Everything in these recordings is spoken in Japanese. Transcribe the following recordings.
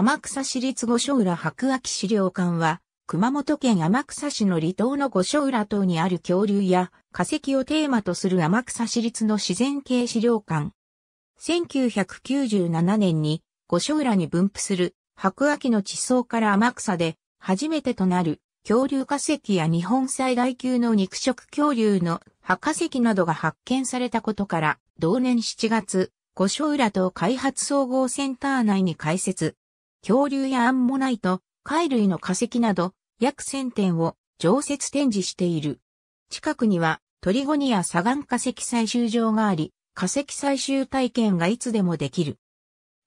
天草市立五所浦白亜紀資料館は、熊本県天草市の離島の五所浦島にある恐竜や化石をテーマとする天草市立の自然系資料館。1997年に五所浦に分布する白亜紀の地層から天草で初めてとなる恐竜化石や日本最大級の肉食恐竜の破化石などが発見されたことから同年7月五所浦島開発総合センター内に開設恐竜やアンモナイト、貝類の化石など約1000点を常設展示している。近くにはトリゴニア砂岩化石採集場があり、化石採集体験がいつでもできる。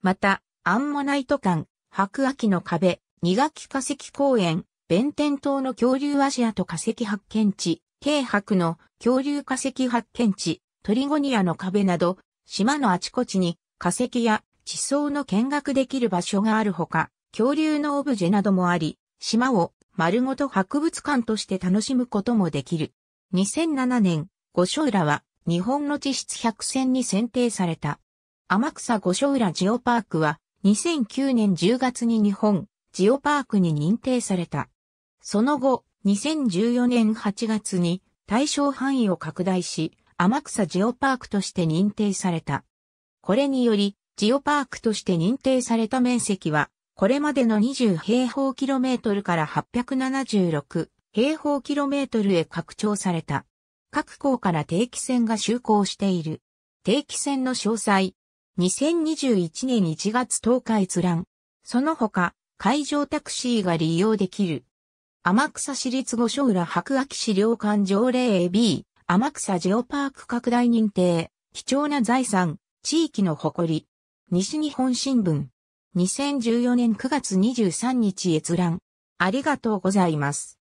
また、アンモナイト館、白亜紀の壁、二垣化石公園、弁天島の恐竜アシアと化石発見地、京白の恐竜化石発見地、トリゴニアの壁など、島のあちこちに化石や地層の見学できる場所があるほか、恐竜のオブジェなどもあり、島を丸ごと博物館として楽しむこともできる。2007年、五所浦は日本の地質百選に選定された。天草五所浦ジオパークは2009年10月に日本ジオパークに認定された。その後、2014年8月に対象範囲を拡大し、天草ジオパークとして認定された。これにより、ジオパークとして認定された面積は、これまでの20平方キロメートルから876平方キロメートルへ拡張された。各校から定期船が就航している。定期船の詳細。2021年1月10日閲覧。その他、海上タクシーが利用できる。天草市立五所浦白秋市領館条例 AB、天草ジオパーク拡大認定、貴重な財産、地域の誇り。西日本新聞。2014年9月23日閲覧。ありがとうございます。